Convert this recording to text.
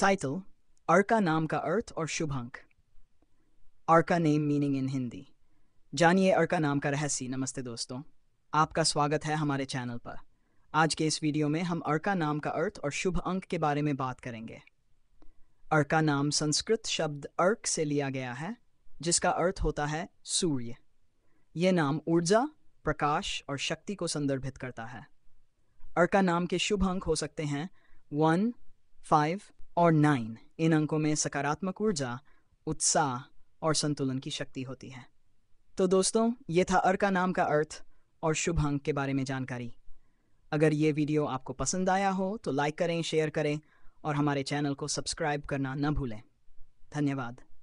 title अर्का नाम का अर्थ और Shubhank Arka name meaning in Hindi जानिए अर्का नाम का रहस्य नमस्ते दोस्तों आपका स्वागत है हमारे चैनल पर आज के इस वीडियो में हम अर्का नाम का अर्थ और शुभ अंक के बारे में बात करेंगे अर्का नाम संस्कृत शब्द अर्क से लिया गया है जिसका अर्थ होता है सूर्य यह नाम ऊर्जा प्रकाश और शक्ति को संदर्भित करता है अर्का नाम के शुभ अंक हो सकते हैं वन फाइव और नाइन इन अंकों में सकारात्मक ऊर्जा उत्साह और संतुलन की शक्ति होती है तो दोस्तों ये था अर्का नाम का अर्थ और शुभ अंक के बारे में जानकारी अगर ये वीडियो आपको पसंद आया हो तो लाइक करें शेयर करें और हमारे चैनल को सब्सक्राइब करना न भूलें धन्यवाद